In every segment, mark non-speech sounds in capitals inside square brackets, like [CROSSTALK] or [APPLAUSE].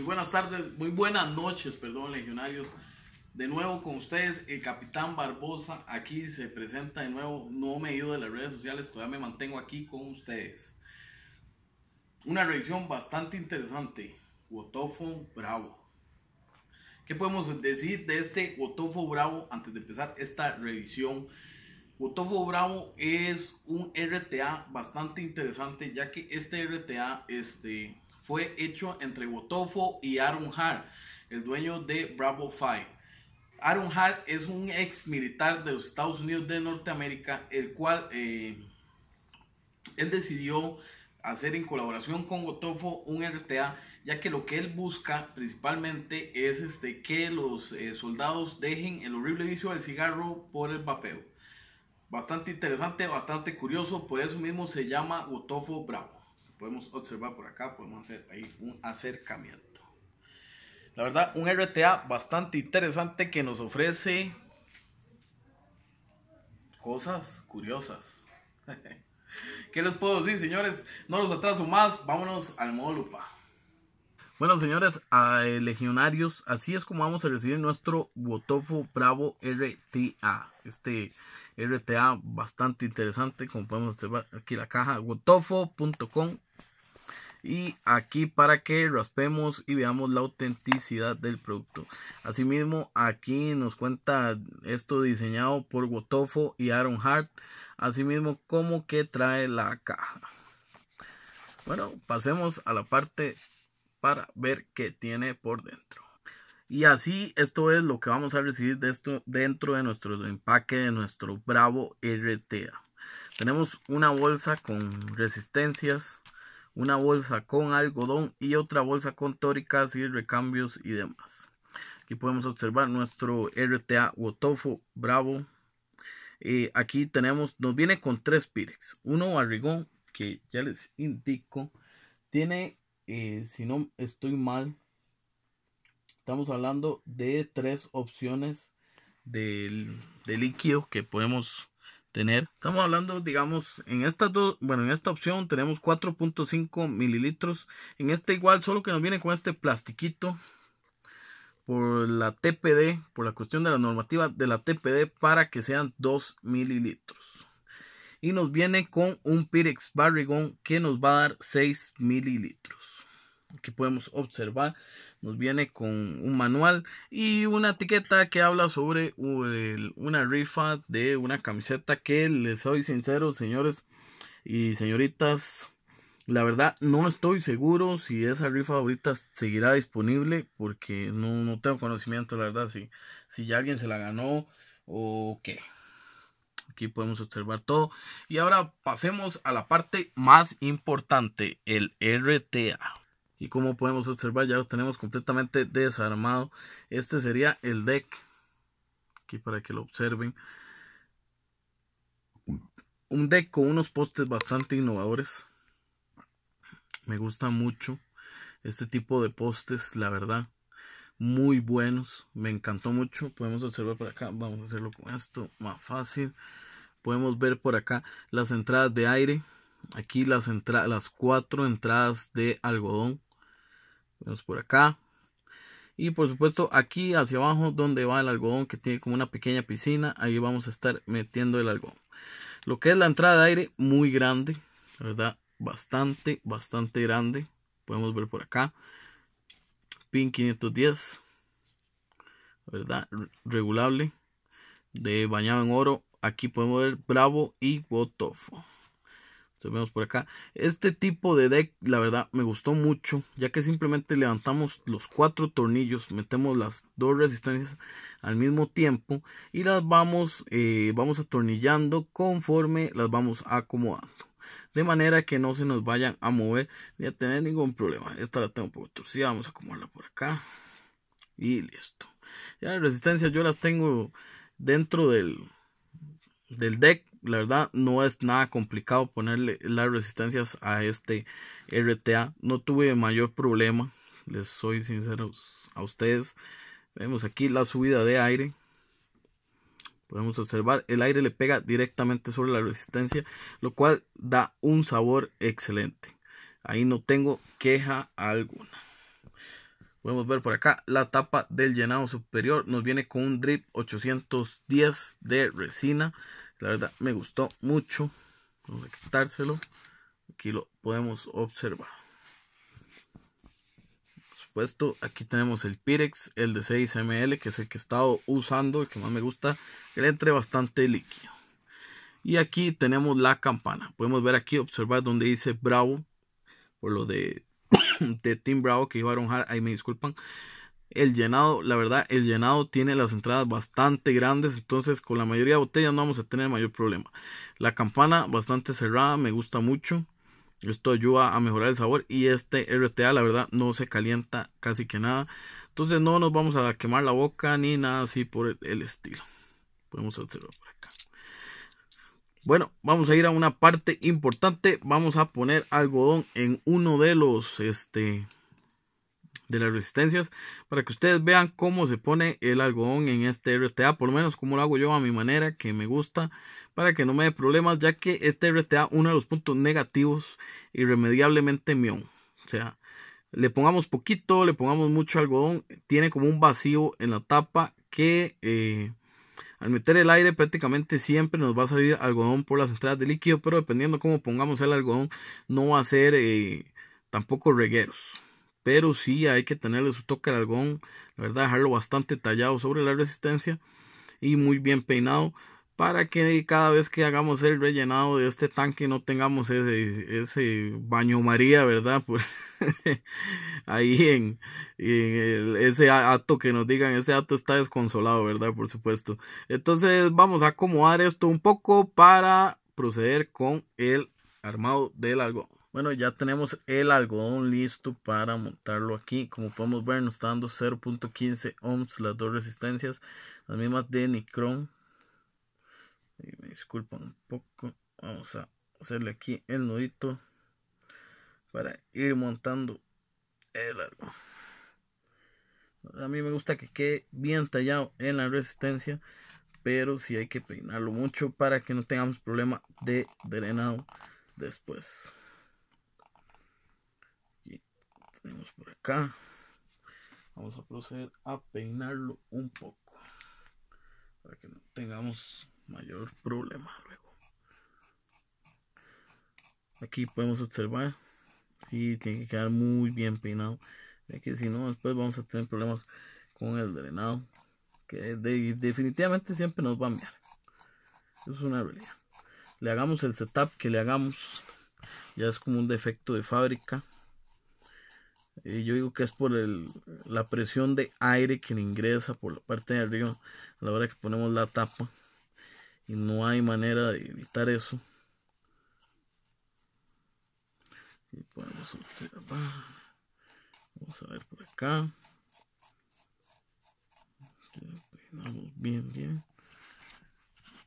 Muy pues buenas tardes, muy buenas noches, perdón, legionarios. De nuevo con ustedes, el capitán Barbosa aquí se presenta de nuevo. No me he ido de las redes sociales, todavía me mantengo aquí con ustedes. Una revisión bastante interesante. Wotofo Bravo. ¿Qué podemos decir de este Gotofo Bravo antes de empezar esta revisión? Gotofo Bravo es un RTA bastante interesante, ya que este RTA, este fue hecho entre Gotofo y Aaron Hart, el dueño de Bravo Fire Aaron Hart es un ex militar de los Estados Unidos de Norteamérica, el cual eh, él decidió hacer en colaboración con Gotofo un RTA, ya que lo que él busca principalmente es este, que los eh, soldados dejen el horrible vicio del cigarro por el vapeo. Bastante interesante, bastante curioso, por eso mismo se llama Gotofo Bravo podemos observar por acá, podemos hacer ahí un acercamiento. La verdad, un RTA bastante interesante que nos ofrece cosas curiosas. [LAUGHS] ¿Qué les puedo decir, señores? No los atraso más, vámonos al modo lupa. Bueno, señores, legionarios, así es como vamos a recibir nuestro Botofo Bravo RTA. Este RTA bastante interesante, como podemos observar aquí la caja, wotofo.com y aquí para que raspemos y veamos la autenticidad del producto. Asimismo, aquí nos cuenta esto diseñado por Gotofo y Aaron Hart, asimismo como que trae la caja. Bueno, pasemos a la parte para ver qué tiene por dentro. Y así esto es lo que vamos a recibir de esto dentro de nuestro empaque de nuestro Bravo RTA. Tenemos una bolsa con resistencias, una bolsa con algodón y otra bolsa con tóricas y recambios y demás. Aquí podemos observar nuestro RTA Wotofo Bravo. Eh, aquí tenemos, nos viene con tres Pirex. Uno barrigón, que ya les indico, tiene, eh, si no estoy mal, estamos hablando de tres opciones del, de líquido que podemos Estamos hablando, digamos, en esta dos, bueno, en esta opción tenemos 4.5 mililitros. En este igual, solo que nos viene con este plastiquito por la TPD, por la cuestión de la normativa de la TPD para que sean 2 mililitros. Y nos viene con un pirex Barrigón que nos va a dar 6 mililitros que podemos observar nos viene con un manual y una etiqueta que habla sobre uh, una rifa de una camiseta que les soy sincero señores y señoritas la verdad no estoy seguro si esa rifa ahorita seguirá disponible porque no, tengo conocimiento la verdad si, si ya alguien se la ganó o qué aquí podemos observar todo y ahora pasemos a la parte más importante el RTA y como podemos observar ya lo tenemos completamente desarmado este sería el deck aquí para que lo observen un deck con unos postes bastante innovadores me gusta mucho este tipo de postes la verdad muy buenos me encantó mucho podemos observar por acá vamos a hacerlo con esto más fácil podemos ver por acá las entradas de aire aquí las, las cuatro entradas de algodón Vemos por acá. Y por supuesto aquí hacia abajo donde va el algodón que tiene como una pequeña piscina. Ahí vamos a estar metiendo el algodón. Lo que es la entrada de aire muy grande. verdad, bastante, bastante grande. Podemos ver por acá. Pin 510. ¿Verdad? Regulable. De bañado en oro. Aquí podemos ver Bravo y Botofo vemos por acá. Este tipo de deck, la verdad, me gustó mucho, ya que simplemente levantamos los cuatro tornillos, metemos las dos resistencias al mismo tiempo y las vamos, eh, vamos atornillando conforme las vamos acomodando. De manera que no se nos vayan a mover ni a tener ningún problema. Esta la tengo un poco torcida, vamos a acomodarla por acá. Y listo. Ya las resistencias. yo las tengo dentro del, del deck la verdad no es nada complicado ponerle las resistencias a este RTA. No tuve mayor problema, les soy sincero a ustedes. Vemos aquí la subida de aire. Podemos observar, el aire le pega directamente sobre la resistencia, lo cual da un sabor excelente. Ahí no tengo queja alguna. Podemos ver por acá la tapa del llenado superior. Nos viene con un drip 810 de resina. La verdad me gustó mucho. Vamos a quitárselo. Aquí lo podemos observar. Por supuesto, aquí tenemos el Pirex, el de 6 ml, que es el que he estado usando, el que más me gusta. El entre bastante líquido. Y aquí tenemos la campana. Podemos ver aquí, observar donde dice Bravo. Por lo de, [COUGHS] de Bravo que iba a arrojar... Ahí me disculpan. El llenado, la verdad, el llenado tiene las entradas bastante grandes, entonces con la mayoría de botellas no vamos a tener mayor problema. La campana bastante cerrada, me gusta mucho. Esto ayuda a mejorar el sabor y este RTA la verdad no se calienta casi que nada. Entonces no nos vamos a quemar la boca ni nada así por el, estilo. Podemos hacerlo por acá. Bueno, vamos a ir a una parte importante. Vamos a poner algodón en uno de los este, de las resistencias para que ustedes vean cómo se pone el algodón en este RTA, por lo menos como lo hago yo a mi manera, que me gusta, para que no me dé problemas, ya que este RTA, uno de los puntos negativos, irremediablemente mío, O sea, le pongamos poquito, le pongamos mucho algodón, tiene como un vacío en la tapa que eh, al meter el aire prácticamente siempre nos va a salir algodón por las entradas de líquido, pero dependiendo cómo pongamos el algodón, no va a ser eh, tampoco regueros pero sí hay que tenerle su toque al algón, la verdad, dejarlo bastante tallado sobre la resistencia y muy bien peinado para que cada vez que hagamos el rellenado de este tanque no tengamos ese, baño María, ¿verdad? [LAUGHS] Pues ahí en, ese acto que nos digan, ese acto está desconsolado, ¿verdad? Por supuesto. Entonces vamos a acomodar esto un poco para proceder con el armado del algodón. Bueno, ya tenemos el algodón listo para montarlo aquí. Como podemos ver, nos está dando 0.15 ohms las dos resistencias. Las mismas de Nicron. Me disculpan un poco. Vamos a hacerle aquí el nudito para ir montando el algodón. A mí me gusta que quede bien tallado en la resistencia, pero si sí hay que peinarlo mucho para que no tengamos problema de drenado después vamos por acá. Vamos a proceder a peinarlo un poco. Para que no tengamos mayor problema luego. Aquí podemos observar. si tiene que quedar muy bien peinado. Ya que si no, después vamos a tener problemas con el drenado. Que definitivamente siempre nos va a enviar. es una realidad. Le hagamos el setup que le hagamos. Ya es como un defecto de fábrica yo digo que es por la presión de aire que ingresa por la parte de arriba a la hora que ponemos la tapa. Y no hay manera de evitar eso. Vamos a ver por acá. bien, bien.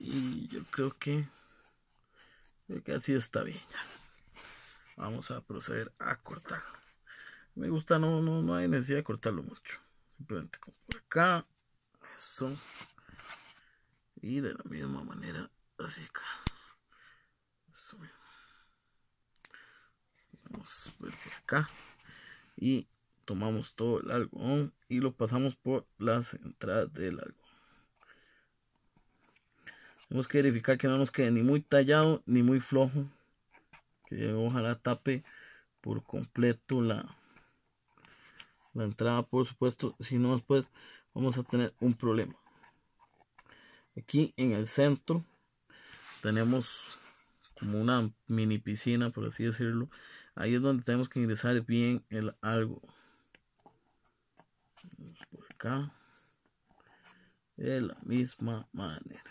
Y yo creo que, creo que así está bien ya. Vamos a proceder a cortar me gusta, no, no, no hay necesidad de cortarlo mucho. Simplemente como por acá. Eso. Y de la misma manera, así acá. Eso Vamos a ver por acá. Y tomamos todo el algodón y lo pasamos por las entradas del algodón. Tenemos que verificar que no nos quede ni muy tallado ni muy flojo. Que ojalá tape por completo la, la entrada por supuesto si no después vamos a tener un problema aquí en el centro tenemos como una mini piscina por así decirlo ahí es donde tenemos que ingresar bien el algo por acá de la misma manera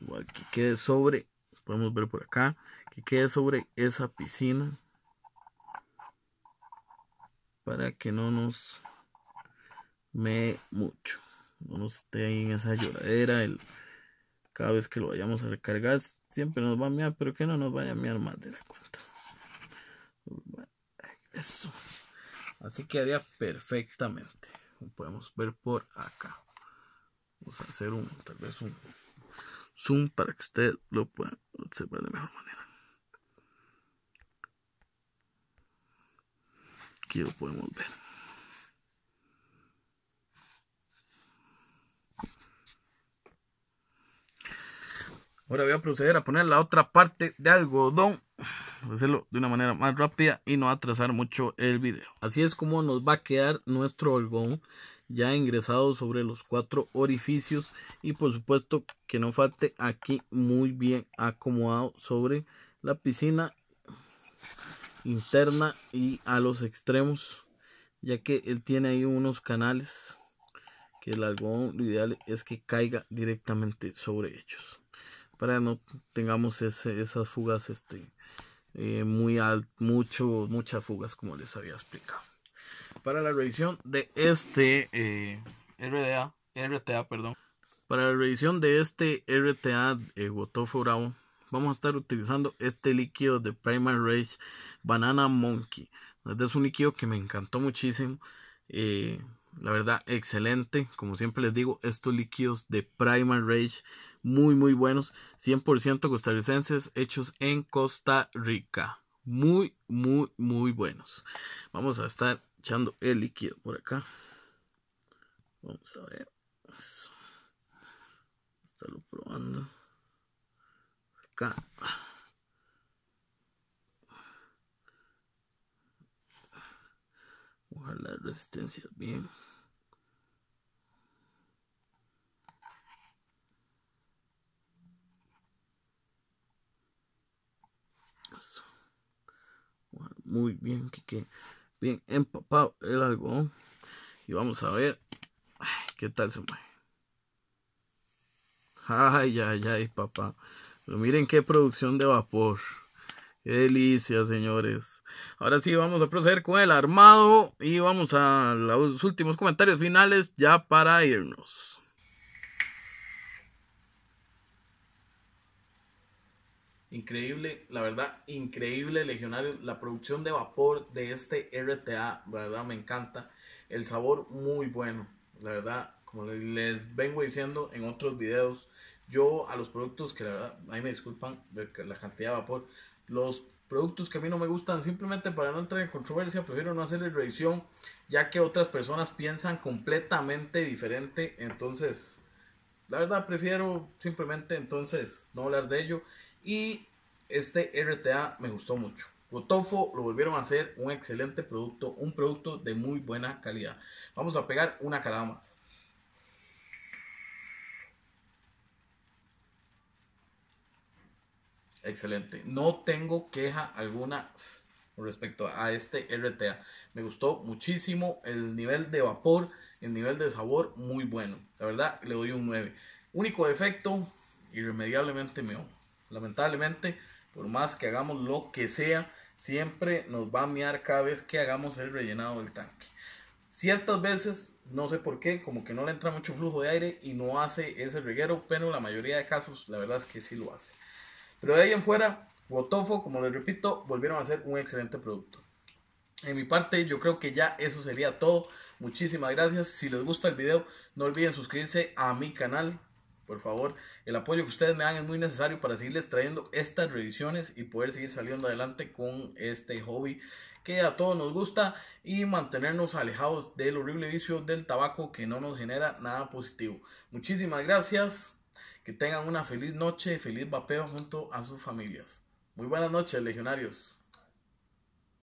igual que quede sobre podemos ver por acá quede sobre esa piscina para que no nos me mucho no nos esté ahí en esa lloradera el, cada vez que lo vayamos a recargar siempre nos va a mear. pero que no nos vaya a mear más de la cuenta eso así quedaría perfectamente podemos ver por acá vamos a hacer un tal vez un zoom para que usted lo puedan observar de mejor manera Aquí lo podemos ver. Ahora voy a proceder a poner la otra parte de algodón. hacerlo de una manera más rápida y no atrasar mucho el video. Así es como nos va a quedar nuestro algodón ya ingresado sobre los cuatro orificios. Y por supuesto que no falte aquí muy bien acomodado sobre la piscina interna y a los extremos, ya que él tiene ahí unos canales que el algodón lo ideal es que caiga directamente sobre ellos para no tengamos esas fugas este eh, muy alto mucho muchas fugas como les había explicado para la revisión de este eh, RDA, RTA perdón para la revisión de este RTA eh, Bravo vamos a estar utilizando este líquido de Primer Rage Banana Monkey. Este es un líquido que me encantó muchísimo. Eh, la verdad, excelente. Como siempre les digo, estos líquidos de Primer Rage, muy, muy buenos. 100% costarricenses, hechos en Costa Rica. Muy, muy, muy buenos. Vamos a estar echando el líquido por acá. Vamos a ver. Estarlo probando acá. Ojalá las resistencias bien. Muy bien, que bien empapado el algodón. Y vamos a ver qué tal se mueve. Ay, ya ay, papá miren qué producción de vapor. Qué delicia, señores. Ahora sí, vamos a proceder con el armado y vamos a los últimos comentarios finales ya para irnos. Increíble, la verdad, increíble Legionario. La producción de vapor de este RTA, la verdad, me encanta. El sabor muy bueno, la verdad, como les vengo diciendo en otros videos, yo a los productos que la verdad, ahí me disculpan la cantidad de vapor, los productos que a mí no me gustan, simplemente para no entrar en controversia, prefiero no hacerle revisión, ya que otras personas piensan completamente diferente, entonces, la verdad prefiero simplemente entonces no hablar de ello. Y este RTA me gustó mucho. Gotofo lo volvieron a hacer un excelente producto, un producto de muy buena calidad. Vamos a pegar una calada más. Excelente. No tengo queja alguna respecto a este RTA. Me gustó muchísimo el nivel de vapor, el nivel de sabor, muy bueno. La verdad, le doy un 9. Único defecto, irremediablemente mío Lamentablemente, por más que hagamos lo que sea, siempre nos va a mear cada vez que hagamos el rellenado del tanque. Ciertas veces, no sé por qué, como que no le entra mucho flujo de aire y no hace ese reguero, pero la mayoría de casos, la verdad es que sí lo hace. Pero de ahí en fuera, Botofo, como les repito, volvieron a ser un excelente producto. En mi parte, yo creo que ya eso sería todo. Muchísimas gracias. Si les gusta el video, no olviden suscribirse a mi canal. Por favor, el apoyo que ustedes me dan es muy necesario para seguirles trayendo estas revisiones y poder seguir saliendo adelante con este hobby que a todos nos gusta y mantenernos alejados del horrible vicio del tabaco que no nos genera nada positivo. Muchísimas gracias. Que tengan una feliz noche, feliz vapeo junto a sus familias. Muy buenas noches, legionarios.